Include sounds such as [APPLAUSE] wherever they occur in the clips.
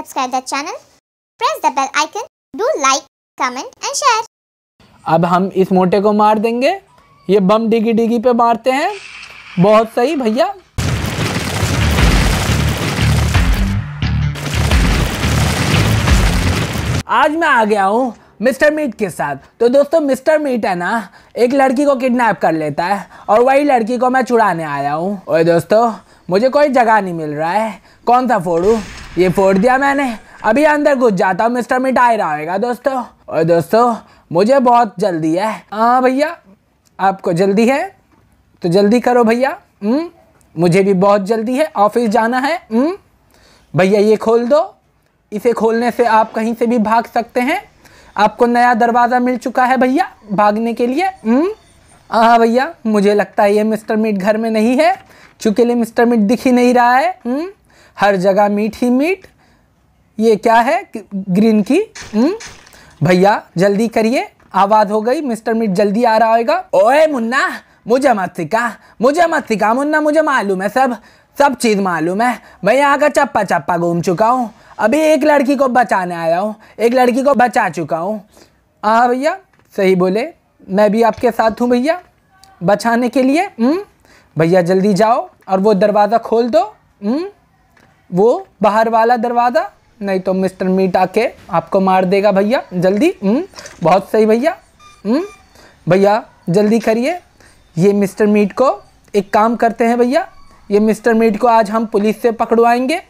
subscribe the channel, press the bell icon, do like, comment and share. अब हम इस मोटे को मार देंगे ये बम डिगी डिगी पे मारते हैं बहुत सही भैया आज मैं आ गया हूँ मिस्टर मीट के साथ तो दोस्तों मिस्टर मीट है ना एक लड़की को किडनैप कर लेता है और वही लड़की को मैं चुराने आया हूँ ओए दोस्तों मुझे कोई जगह नहीं मिल रहा है कौन सा फोड़ू ये फोड़ दिया मैंने अभी अंदर घुस जाता हूँ मिस्टर मिठाई आएगा दोस्तों और दोस्तों मुझे बहुत जल्दी है हाँ भैया आपको जल्दी है तो जल्दी करो भैया हम्म, मुझे भी बहुत जल्दी है ऑफिस जाना है हम्म, भैया ये खोल दो इसे खोलने से आप कहीं से भी भाग सकते हैं आपको नया दरवाज़ा मिल चुका है भैया भागने के लिए हम्म, हाँ भैया मुझे लगता है ये मिस्टर मिट घर में नहीं है चूँकि मिस्टर मिट दिख ही नहीं रहा है हुँ? हर जगह मीट ही मीट ये क्या है ग्रीन की हम्म। भैया जल्दी करिए आवाज़ हो गई मिस्टर मीट जल्दी आ रहा होगा ओए मुन्ना मुझे मत सिखा मुझे मत सिखा मुन्ना मुझे मालूम है सब सब चीज़ मालूम है मैं यहाँ का चप्पा चप्पा घूम चुका हूँ अभी एक लड़की को बचाने आया हूँ एक लड़की को बचा चुका हूँ हाँ भैया सही बोले मैं भी आपके साथ हूँ भैया बचाने के लिए हम्म। भैया जल्दी जाओ और वो दरवाज़ा खोल दो हम्म। वो बाहर वाला दरवाज़ा नहीं तो मिस्टर मीट आके आपको मार देगा भैया जल्दी हम्म, बहुत सही भैया हम्म, भैया जल्दी करिए ये मिस्टर मीट को एक काम करते हैं भैया ये मिस्टर मीट को आज हम पुलिस से पकड़वाएंगे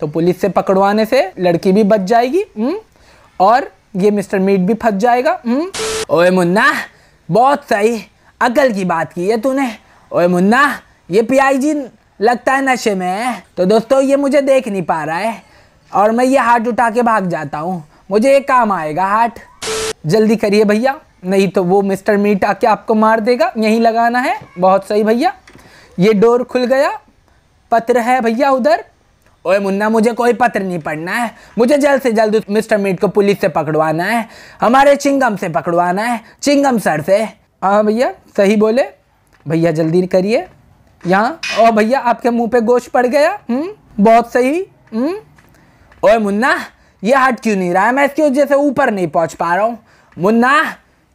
तो पुलिस से पकड़वाने से लड़की भी बच जाएगी हम्म, और ये मिस्टर मीट भी फंस जाएगा ओए मुन्ना बहुत सही अकल की बात की है तूने ओए मुन्ना ये जी लगता है नशे में है तो दोस्तों ये मुझे देख नहीं पा रहा है और मैं ये हाट उठा के भाग जाता हूँ मुझे एक काम आएगा हाट जल्दी करिए भैया नहीं तो वो मिस्टर मीट आके आपको मार देगा यहीं लगाना है बहुत सही भैया ये डोर खुल गया पत्र है भैया उधर ओए मुन्ना मुझे कोई पत्र नहीं पढ़ना है मुझे जल्द से जल्द मिस्टर मीट को पुलिस से पकड़वाना है हमारे चिंगम से पकड़वाना है चिंगम सर से हाँ भैया सही बोले भैया जल्दी करिए यहाँ ओ भैया आपके मुंह पे गोश पड़ गया हम्म बहुत सही हम्म ओए मुन्ना ये हट क्यों नहीं रहा है मैं इसकी वजह से ऊपर नहीं पहुंच पा रहा हूँ मुन्ना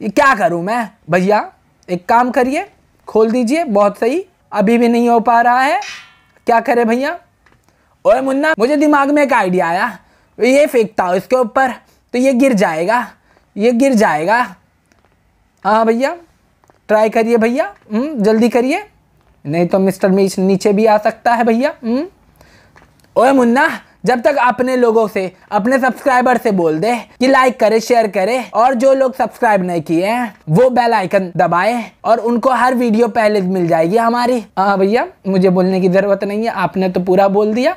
ये क्या करूँ मैं भैया एक काम करिए खोल दीजिए बहुत सही अभी भी नहीं हो पा रहा है क्या करे भैया ओए मुन्ना मुझे दिमाग में एक आइडिया आया ये फेंकता हूँ इसके ऊपर तो ये गिर जाएगा ये गिर जाएगा हाँ भैया ट्राई करिए भैया हम्म, जल्दी करिए नहीं तो मिस्टर मीच नीचे भी आ सकता है भैया हम्म? ओए मुन्ना जब तक अपने लोगों से अपने सब्सक्राइबर से बोल दे कि लाइक करे शेयर करे और जो लोग सब्सक्राइब नहीं किए हैं वो बेल आइकन दबाए और उनको हर वीडियो पहले मिल जाएगी हमारी हाँ भैया मुझे बोलने की जरूरत नहीं है आपने तो पूरा बोल दिया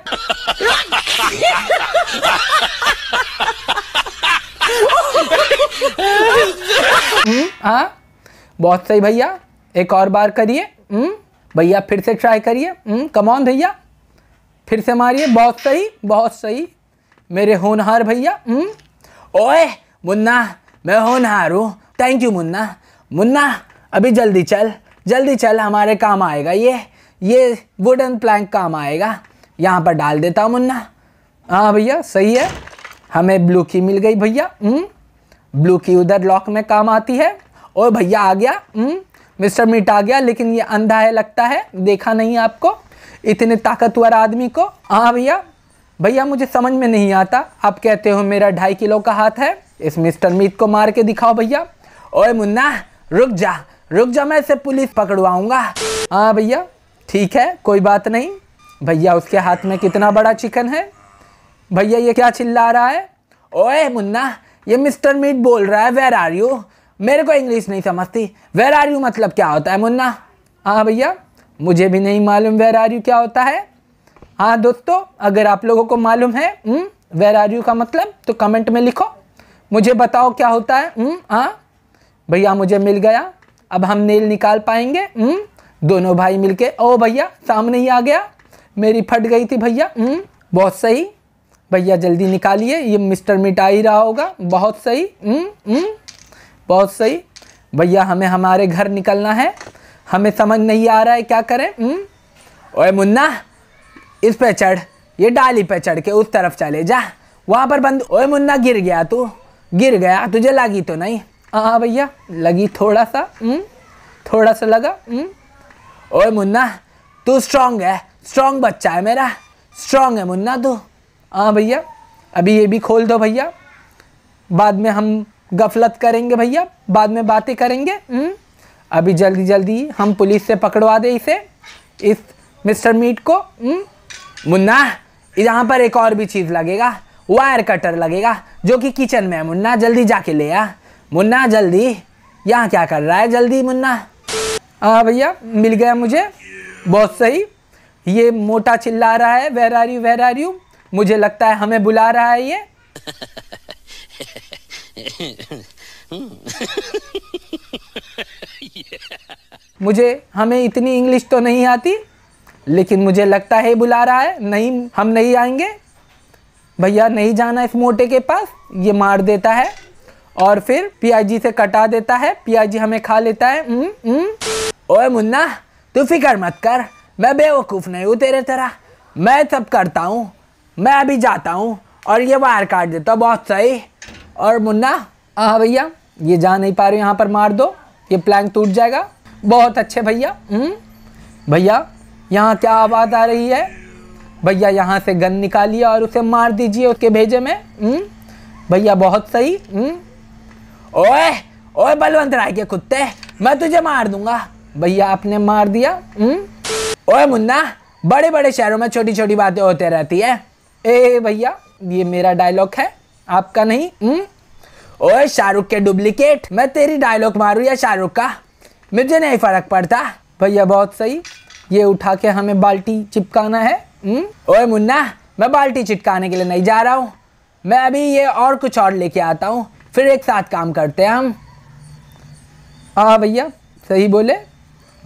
हम्म? हाँ बहुत सही भैया एक और बार करिए हम्म? भैया फिर से ट्राई करिए कमॉन हम्म, भैया फिर से मारिए बहुत सही बहुत सही मेरे होनहार भैया हम्म। ओए मुन्ना मैं होनहार हूँ थैंक यू मुन्ना मुन्ना अभी जल्दी चल जल्दी चल हमारे काम आएगा ये ये वुडन प्लैंक काम आएगा यहाँ पर डाल देता हूँ मुन्ना हाँ भैया सही है हमें ब्लू की मिल गई भैया ब्लू हम्म। की उधर लॉक में काम आती है ओ भैया आ गया मिस्टर मीट आ गया लेकिन ये अंधा है लगता है देखा नहीं आपको इतने ताकतवर आदमी को हाँ भैया भैया मुझे समझ में नहीं आता आप कहते हो मेरा ढाई किलो का हाथ है इस मिस्टर मीट को मार के दिखाओ भैया ओए मुन्ना रुक जा रुक जा मैं इसे पुलिस पकड़वाऊंगा हाँ भैया ठीक है कोई बात नहीं भैया उसके हाथ में कितना बड़ा चिकन है भैया ये क्या चिल्ला रहा है ओए मुन्ना ये मिस्टर मीट बोल रहा है वेर आर यू मेरे को इंग्लिश नहीं समझती वेर आर यू मतलब क्या होता है मुन्ना हाँ भैया मुझे भी नहीं मालूम वेर आर यू क्या होता है हाँ दोस्तों अगर आप लोगों को मालूम है वेर आर यू का मतलब तो कमेंट में लिखो मुझे बताओ क्या होता है हम्म, हाँ भैया मुझे मिल गया अब हम नील निकाल पाएंगे हम्म दोनों भाई मिलके ओ भैया सामने ही आ गया मेरी फट गई थी भैया हम्म, बहुत सही भैया जल्दी निकालिए ये मिस्टर मिटा ही रहा होगा बहुत सही हम्म, हम्म। बहुत सही भैया हमें हमारे घर निकलना है हमें समझ नहीं आ रहा है क्या करें हम्म। ओए मुन्ना इस पे चढ़ ये डाली पे चढ़ के उस तरफ चले जा वहाँ पर बंद ओए मुन्ना गिर गया तू गिर गया तुझे लगी तो नहीं हाँ भैया लगी थोड़ा सा हम्म। थोड़ा सा लगा हम्म। ओए मुन्ना तू स्ट्रांग है स्ट्रांग बच्चा है मेरा स्ट्रांग है मुन्ना तू हाँ भैया अभी ये भी खोल दो भैया बाद में हम गफलत करेंगे भैया बाद में बातें करेंगे हुँ? हम्म? अभी जल्दी जल्दी हम पुलिस से पकड़वा दे इसे इस मिस्टर मीट को हुँ? हम्म? मुन्ना यहाँ पर एक और भी चीज़ लगेगा वायर कटर लगेगा जो कि किचन में है मुन्ना जल्दी जाके ले आ मुन्ना जल्दी यहाँ क्या कर रहा है जल्दी मुन्ना हाँ भैया मिल गया मुझे बहुत सही ये मोटा चिल्ला रहा है where are you where are you मुझे लगता है हमें बुला रहा है ये [LAUGHS] मुझे हमें इतनी इंग्लिश तो नहीं आती लेकिन मुझे लगता है बुला रहा है नहीं हम नहीं आएंगे भैया नहीं जाना इस मोटे के पास ये मार देता है और फिर पियाजी से कटा देता है पियाजी हमें खा लेता है उम, उम। ओए मुन्ना तू फिक्र मत कर मैं बेवकूफ़ नहीं हूँ तेरे तरह मैं सब करता हूँ मैं अभी जाता हूँ और ये बाहर काट देता बहुत सही और मुन्ना हाँ भैया ये जा नहीं पा रहे यहाँ पर मार दो ये प्लैंक टूट जाएगा बहुत अच्छे भैया हम्म। भैया यहाँ क्या आवाज़ आ रही है भैया यहाँ से गन निकालिए और उसे मार दीजिए उसके भेजे में हम्म। भैया बहुत सही हम्म। ओए ओए बलवंत राय के कुत्ते मैं तुझे मार दूंगा भैया आपने मार दिया ओए मुन्ना बड़े बड़े शहरों में छोटी छोटी बातें होते रहती है ए भैया ये मेरा डायलॉग है आपका नहीं हम्म? ओए शाहरुख के डुप्लीकेट मैं तेरी डायलॉग मारूँ या शाहरुख का मुझे नहीं फ़र्क पड़ता भैया बहुत सही ये उठा के हमें बाल्टी चिपकाना है हुँ? हम्म? ओए मुन्ना मैं बाल्टी चिपकाने के लिए नहीं जा रहा हूँ मैं अभी ये और कुछ और लेके आता हूँ फिर एक साथ काम करते हैं हम हाँ भैया सही बोले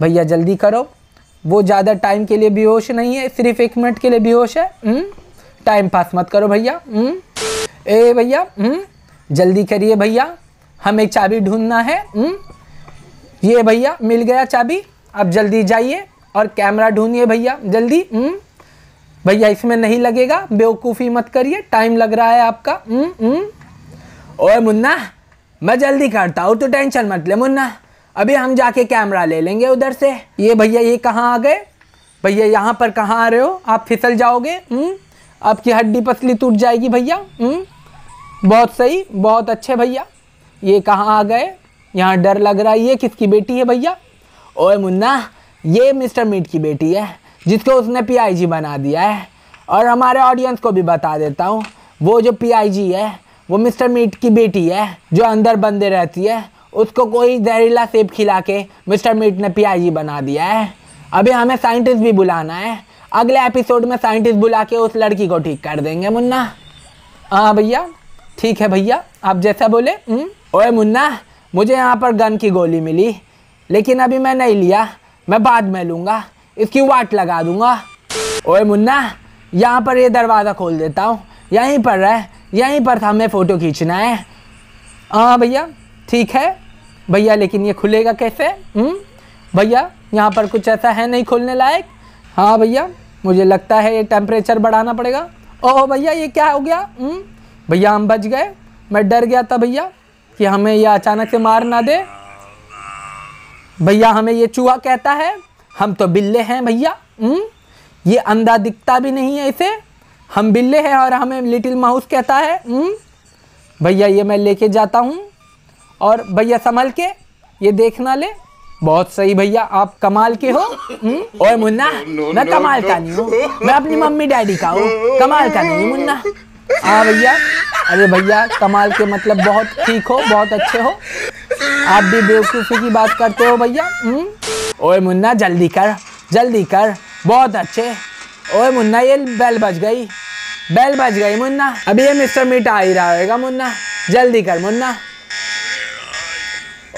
भैया जल्दी करो वो ज़्यादा टाइम के लिए बेहोश नहीं है सिर्फ एक मिनट के लिए बेहोश है टाइम हम्म? पास मत करो भैया ए भैया हम्म? जल्दी करिए भैया हमें चाबी ढूंढना है हुँ? हम्म? ये भैया मिल गया चाबी अब जल्दी जाइए और कैमरा ढूंढिए भैया जल्दी हम्म? भैया इसमें नहीं लगेगा बेवकूफ़ी मत करिए टाइम लग रहा है आपका ओए मुन्ना मैं जल्दी करता हूँ तो टेंशन मत ले मुन्ना अभी हम जाके कैमरा ले लेंगे उधर से ये भैया ये कहाँ आ गए भैया यहाँ पर कहाँ आ रहे हो आप फिसल जाओगे आपकी हड्डी पसली टूट जाएगी भैया बहुत सही बहुत अच्छे भैया ये कहाँ आ गए यहाँ डर लग रहा है ये किसकी बेटी है भैया ओए मुन्ना ये मिस्टर मीट की बेटी है जिसको उसने पीआईजी बना दिया है और हमारे ऑडियंस को भी बता देता हूँ वो जो पीआईजी है वो मिस्टर मीट की बेटी है जो अंदर बंदे रहती है उसको कोई जहरीला सेब खिला के मिस्टर मीट ने पीआईजी बना दिया है अभी हमें साइंटिस्ट भी बुलाना है अगले एपिसोड में साइंटिस्ट बुला के उस लड़की को ठीक कर देंगे मुन्ना हाँ भैया ठीक है भैया आप जैसा बोले हम्म। ओए मुन्ना मुझे यहाँ पर गन की गोली मिली लेकिन अभी मैं नहीं लिया मैं बाद में लूँगा इसकी वाट लगा दूँगा ओए मुन्ना यहाँ पर ये यह दरवाज़ा खोल देता हूँ यहीं पर रह यहीं पर था हमें फ़ोटो खींचना है हाँ भैया ठीक है भैया लेकिन ये खुलेगा कैसे हम्म? भैया यहाँ पर कुछ ऐसा है नहीं खोलने लायक हाँ भैया मुझे लगता है ये टेम्परेचर बढ़ाना पड़ेगा ओह भैया ये क्या हो गया हुँ? हम्म? भैया हम बच गए मैं डर गया था भैया कि हमें यह अचानक से मार ना दे भैया हमें ये चूहा कहता है हम तो बिल्ले हैं भैया हम्म? ये अंधा दिखता भी नहीं है इसे हम बिल्ले हैं और हमें लिटिल माउस कहता है हम्म? भैया ये मैं लेके जाता हूँ और भैया संभल के ये देखना ले बहुत सही भैया आप कमाल के हो हम्म? ओए मुन्ना [LAUGHS] मैं कमाल का नहीं हूँ मैं अपनी मम्मी डैडी का हूँ कमाल का नहीं मुन्ना हाँ भैया अरे भैया कमाल के मतलब बहुत ठीक हो बहुत अच्छे हो आप भी बेवकूफ़ी की बात करते हो भैया हम्म? ओए मुन्ना जल्दी कर जल्दी कर बहुत अच्छे ओए मुन्ना ये बैल बज गई बैल बज गई मुन्ना अभी ये मिस्टर मीट आ ही रहा होगा मुन्ना जल्दी कर मुन्ना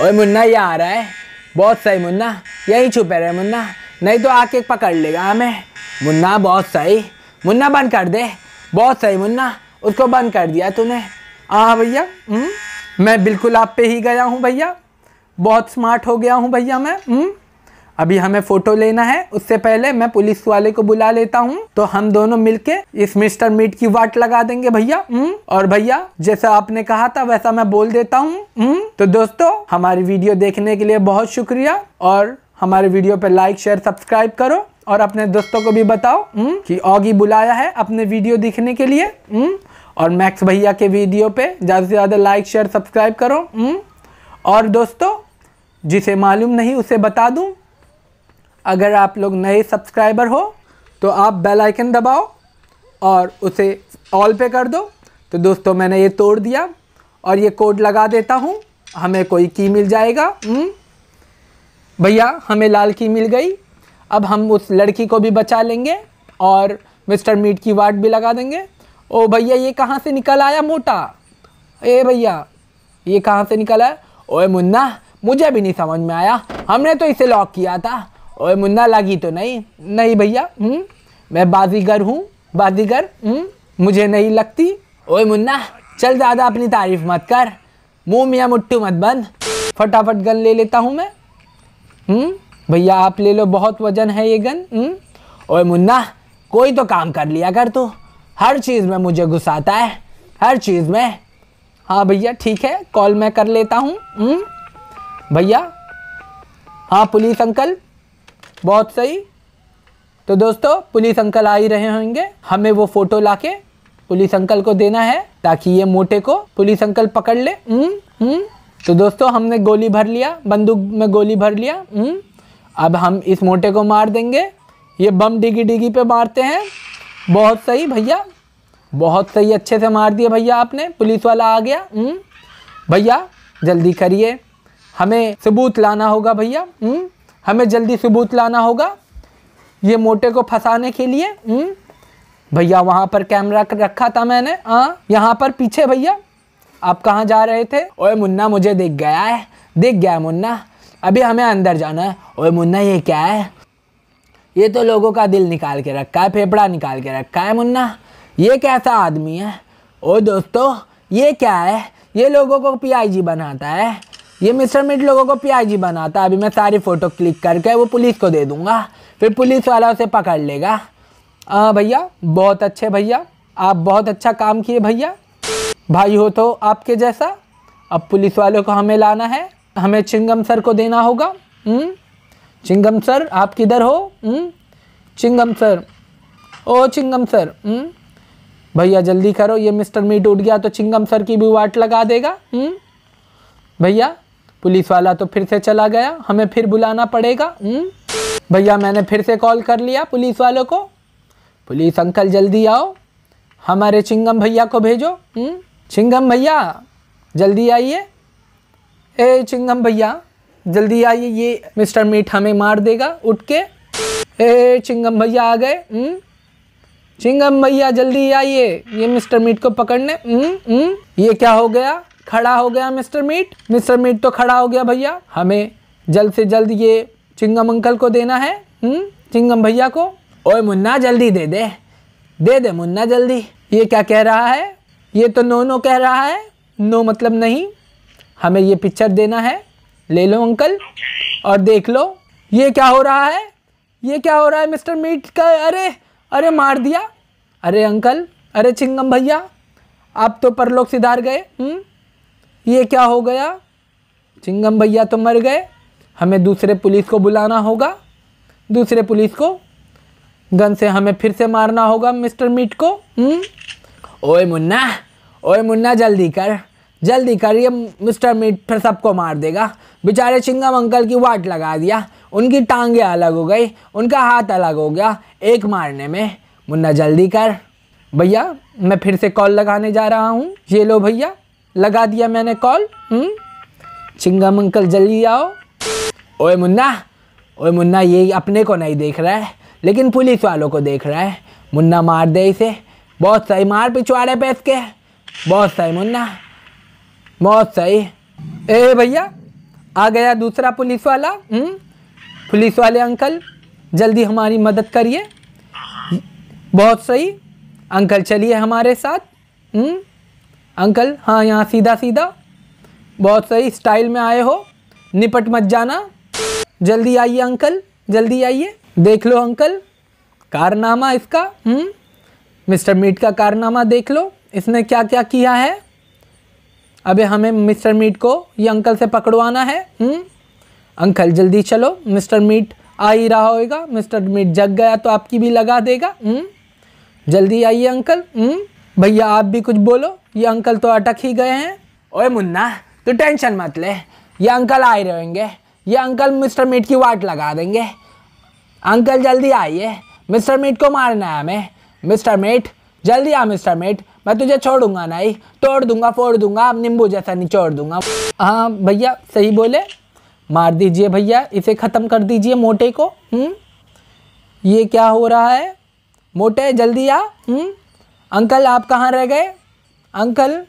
ओए मुन्ना ये आ रहा है बहुत सही मुन्ना यहीं छुपे रहे मुन्ना नहीं तो आके पकड़ लेगा हमें मुन्ना बहुत सही मुन्ना बंद कर दे बहुत सही मुन्ना उसको बंद कर दिया तूने हाँ भैया हम्म? मैं बिल्कुल आप पे ही गया हूँ भैया बहुत स्मार्ट हो गया हूँ भैया मैं हुँ? हम्म? अभी हमें फ़ोटो लेना है उससे पहले मैं पुलिस वाले को बुला लेता हूँ तो हम दोनों मिलके इस मिस्टर मीट की वाट लगा देंगे भैया हम्म? और भैया जैसा आपने कहा था वैसा मैं बोल देता हूँ तो दोस्तों हमारी वीडियो देखने के लिए बहुत शुक्रिया और हमारे वीडियो पर लाइक शेयर सब्सक्राइब करो और अपने दोस्तों को भी बताओ कि ऑगी बुलाया है अपने वीडियो देखने के लिए और मैक्स भैया के वीडियो पे ज़्यादा से ज़्यादा लाइक शेयर सब्सक्राइब करो हुँ? हम्म? और दोस्तों जिसे मालूम नहीं उसे बता दूं अगर आप लोग नए सब्सक्राइबर हो तो आप बेल आइकन दबाओ और उसे ऑल पे कर दो तो दोस्तों मैंने ये तोड़ दिया और ये कोड लगा देता हूँ हमें कोई की मिल जाएगा हम्म? भैया हमें लाल की मिल गई अब हम उस लड़की को भी बचा लेंगे और मिस्टर मीट की वाट भी लगा देंगे ओ भैया ये कहाँ से निकल आया मोटा ए भैया ये कहाँ से निकल आया ओए मुन्ना मुझे भी नहीं समझ में आया हमने तो इसे लॉक किया था ओए मुन्ना लगी तो नहीं नहीं भैया हम्म, मैं बाजीगर हूँ बाजीगर हम्म, मुझे नहीं लगती ओए मुन्ना चल दादा अपनी तारीफ मत कर मुँह मियाँ मुट्टू मत बंद फटाफट गन ले लेता हूँ मैं हम्म, भैया आप ले लो बहुत वजन है ये गन ओए मुन्ना कोई तो काम कर लिया कर तू तो। हर चीज़ में मुझे गुस्साता है हर चीज़ में हाँ भैया ठीक है कॉल मैं कर लेता हूँ हम्म, भैया हाँ पुलिस अंकल बहुत सही तो दोस्तों पुलिस अंकल आ ही रहे होंगे हमें वो फ़ोटो लाके पुलिस अंकल को देना है ताकि ये मोटे को पुलिस अंकल पकड़ ले हुँ, हम्म, हुँ। हम्म। तो दोस्तों हमने गोली भर लिया बंदूक में गोली भर लिया हुँ। अब हम इस मोटे को मार देंगे ये बम डिगी डिगी पे मारते हैं बहुत सही भैया बहुत सही अच्छे से मार दिया भैया आपने पुलिस वाला आ गया हम्म। भैया जल्दी करिए हमें सबूत लाना होगा भैया हम्म। हमें जल्दी सबूत लाना होगा ये मोटे को फंसाने के लिए हम्म। भैया वहाँ पर कैमरा कर रखा था मैंने हाँ यहाँ पर पीछे भैया आप कहाँ जा रहे थे ओए मुन्ना मुझे देख गया है देख गया है मुन्ना अभी हमें अंदर जाना है ओए मुन्ना ये क्या है ये तो लोगों का दिल निकाल के रखा है फेफड़ा निकाल के रखा है मुन्ना ये कैसा आदमी है ओ दोस्तों ये क्या है ये लोगों को पीआईजी बनाता है ये मिस्टर मिट लोगों को पीआईजी बनाता है अभी मैं सारी फ़ोटो क्लिक करके वो पुलिस को दे दूँगा फिर पुलिस वाला उसे पकड़ लेगा भैया बहुत अच्छे भैया आप बहुत अच्छा काम किए भैया भाई हो तो आपके जैसा अब पुलिस वालों को हमें लाना है हमें चिंगम सर को देना होगा हुँ? हम्म? चिंगम सर आप किधर हो हुँ? हम्म? चिंगम सर ओ चिंगम सर हम्म? भैया जल्दी करो ये मिस्टर मीट उठ गया तो चिंगम सर की भी वाट लगा देगा हम्म? भैया पुलिस वाला तो फिर से चला गया हमें फिर बुलाना पड़ेगा भैया मैंने फिर से कॉल कर लिया पुलिस वालों को पुलिस अंकल जल्दी आओ हमारे चिंगम भैया को भेजो हुँ? चिंगम भैया जल्दी आइए ए चिंगम भैया जल्दी आइए ये मिस्टर मीट हमें मार देगा उठ के ए चिंगम भैया आ गए चिंगम भैया जल्दी आइए ये मिस्टर मीट को पकड़ने ये क्या हो गया खड़ा हो गया मिस्टर मीट मिस्टर मीट तो खड़ा हो गया भैया हमें जल्द से जल्द ये चिंगम अंकल को देना है न, चिंगम भैया को ओए मुन्ना जल्दी दे दे दे दे मुन्ना जल्दी ये क्या कह रहा है ये तो नो नो कह रहा है नो मतलब नहीं हमें ये पिक्चर देना है ले लो अंकल और देख लो ये क्या हो रहा है ये क्या हो रहा है मिस्टर मीट का अरे अरे मार दिया अरे अंकल अरे चिंगम भैया आप तो परलोक सिधार गए हुँ? हम्म? ये क्या हो गया चिंगम भैया तो मर गए हमें दूसरे पुलिस को बुलाना होगा दूसरे पुलिस को गन से हमें फिर से मारना होगा मिस्टर मीट को हुँ? हम्म? ओए मुन्ना ओए मुन्ना जल्दी कर जल्दी करिए मिस्टर मीट फिर सबको मार देगा बेचारे चिंगम अंकल की वाट लगा दिया उनकी टांगें अलग हो गई उनका हाथ अलग हो गया एक मारने में मुन्ना जल्दी कर भैया मैं फिर से कॉल लगाने जा रहा हूँ ये लो भैया लगा दिया मैंने कॉल हम्म? चिंगम अंकल जल्दी आओ ओए मुन्ना ओए मुन्ना ये अपने को नहीं देख रहा है लेकिन पुलिस वालों को देख रहा है मुन्ना मार दे इसे बहुत सही मार पिछवाड़े पे इसके बहुत सही मुन्ना बहुत सही ए भैया आ गया दूसरा पुलिस वाला हम्म पुलिस वाले अंकल जल्दी हमारी मदद करिए बहुत सही अंकल चलिए हमारे साथ हम्म अंकल हाँ यहाँ सीधा सीधा बहुत सही स्टाइल में आए हो निपट मत जाना जल्दी आइए अंकल जल्दी आइए देख लो अंकल कारनामा इसका हम्म मिस्टर मीट का कारनामा देख लो इसने क्या क्या किया है अबे हमें मिस्टर मीट को ये अंकल से पकड़वाना है हुँ? हम्म? अंकल जल्दी चलो मिस्टर मीट आ ही रहा होएगा मिस्टर मीट जग गया तो आपकी भी लगा देगा हुँ? हम्म? जल्दी आइए अंकल हम्म? भैया आप भी कुछ बोलो ये अंकल तो अटक ही गए हैं ओए मुन्ना तो टेंशन मत ले ये अंकल आए रहेंगे ये अंकल मिस्टर मीट की वाट लगा देंगे अंकल जल्दी आइए मिस्टर मीट को मारना है हमें मिस्टर मीट जल्दी आ मिस्टर मीट मैं तुझे छोड़ूंगा ही तोड़ दूंगा फोड़ दूंगा अब नींबू जैसा निचोड़ दूंगा हाँ भैया सही बोले मार दीजिए भैया इसे ख़त्म कर दीजिए मोटे को हुँ? हम्म? ये क्या हो रहा है मोटे जल्दी आ हुँ? हम्म? अंकल आप कहाँ रह गए अंकल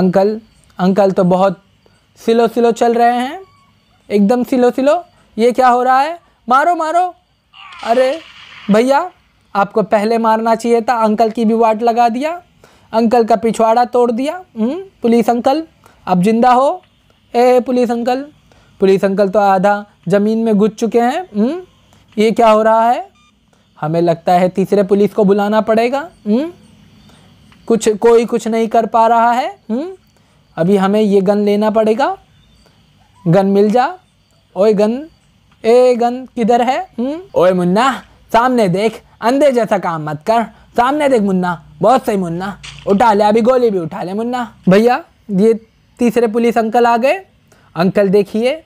अंकल अंकल तो बहुत सिलो सिलो चल रहे हैं एकदम सिलो सिलो ये क्या हो रहा है मारो मारो अरे भैया आपको पहले मारना चाहिए था अंकल की भी वाट लगा दिया अंकल का पिछवाड़ा तोड़ दिया हम्म, पुलिस अंकल अब जिंदा हो ए पुलिस अंकल पुलिस अंकल तो आधा ज़मीन में घुस चुके हैं हम्म, ये क्या हो रहा है हमें लगता है तीसरे पुलिस को बुलाना पड़ेगा हम्म, कुछ कोई कुछ नहीं कर पा रहा है अभी हमें ये गन लेना पड़ेगा गन मिल जा ओए गन ए गन किधर है ओए मुन्ना सामने देख अंधे जैसा काम मत कर सामने देख मुन्ना बहुत सही मुन्ना उठा ले अभी गोली भी उठा ले मुन्ना भैया ये तीसरे पुलिस अंकल आ गए अंकल देखिए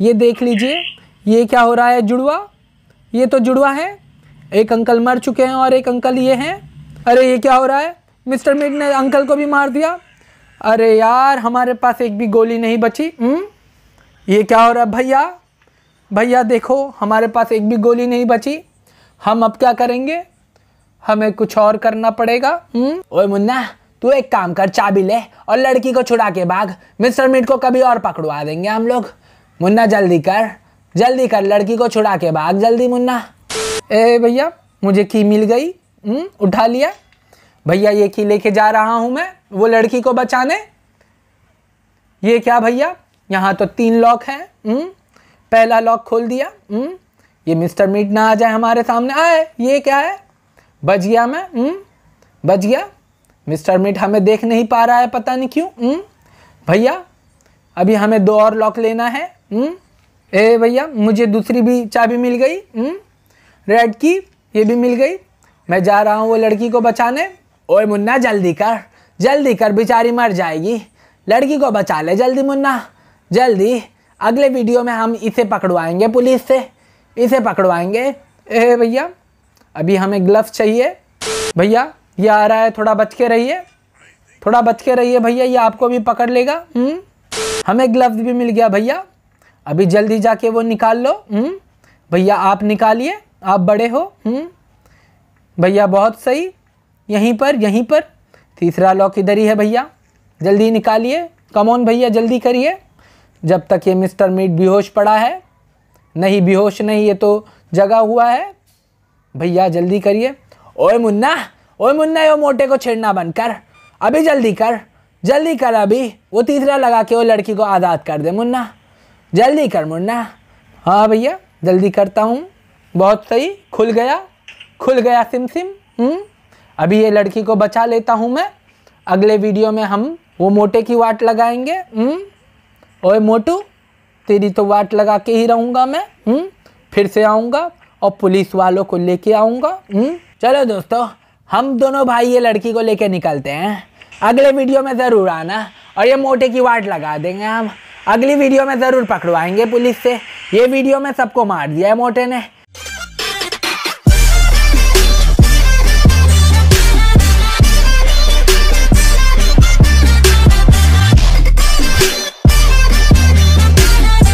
ये देख लीजिए ये क्या हो रहा है जुड़वा ये तो जुड़वा है एक अंकल मर चुके हैं और एक अंकल ये हैं अरे ये क्या हो रहा है मिस्टर मिड ने अंकल को भी मार दिया अरे यार हमारे पास एक भी गोली नहीं बची हम्म ये क्या हो रहा है भैया भैया देखो हमारे पास एक भी गोली नहीं बची हम अब क्या करेंगे हमें कुछ और करना पड़ेगा हुँ? हम्म? ओए मुन्ना तू एक काम कर चाबी ले और लड़की को छुड़ा के भाग मिस्टर मीट को कभी और पकड़वा देंगे हम लोग मुन्ना जल्दी कर जल्दी कर लड़की को छुड़ा के भाग जल्दी मुन्ना ए भैया मुझे की मिल गई हुँ? हम्म, उठा लिया भैया ये की लेके जा रहा हूँ मैं वो लड़की को बचाने ये क्या भैया यहाँ तो तीन लॉक हैं हम्म, पहला लॉक खोल दिया हुँ? ये मिस्टर मीट ना आ जाए हमारे सामने आए ये क्या है बज गया मैं हम्म बज गया मिस्टर मीट हमें देख नहीं पा रहा है पता नहीं क्यों हम्म भैया अभी हमें दो और लॉक लेना है हम्म ए भैया मुझे दूसरी भी चाबी मिल गई हम्म रेड की ये भी मिल गई मैं जा रहा हूँ वो लड़की को बचाने ओए मुन्ना जल्दी कर जल्दी कर बेचारी मर जाएगी लड़की को बचा ले जल्दी मुन्ना जल्दी अगले वीडियो में हम इसे पकड़वाएंगे पुलिस से इसे पकड़वाएंगे ए भैया अभी हमें ग्लव्स चाहिए भैया ये आ रहा है थोड़ा बच के रहिए थोड़ा बच के रहिए भैया ये आपको भी पकड़ लेगा हुँ? हम्म, हमें ग्लव्स भी मिल गया भैया अभी जल्दी जाके वो निकाल लो हम्म, भैया आप निकालिए आप बड़े हो हम्म, भैया बहुत सही यहीं पर यहीं पर तीसरा लॉक इधर ही है भैया जल्दी निकालिए कमौन भैया जल्दी करिए जब तक ये मिस्टर मीट बेहोश पड़ा है नहीं बेहोश नहीं ये तो जगा हुआ है भैया जल्दी करिए ओए मुन्ना ओए मुन्ना यो मोटे को छेड़ना बंद कर अभी जल्दी कर जल्दी कर अभी वो तीसरा लगा के वो लड़की को आज़ाद कर दे मुन्ना जल्दी कर मुन्ना हाँ भैया जल्दी करता हूँ बहुत सही खुल गया खुल गया सिम सिम हम्म, अभी ये लड़की को बचा लेता हूँ मैं अगले वीडियो में हम वो मोटे की वाट लगाएंगे हम्म, ओए मोटू तेरी तो वाट लगा के ही रहूँगा मैं हुँ? हम्म? फिर से आऊँगा और पुलिस वालों को लेके आऊँगा हम्म? चलो दोस्तों हम दोनों भाई ये लड़की को लेके निकलते हैं अगले वीडियो में ज़रूर आना और ये मोटे की वाट लगा देंगे हम अगली वीडियो में ज़रूर पकड़वाएंगे पुलिस से ये वीडियो में सबको मार दिया है मोटे ने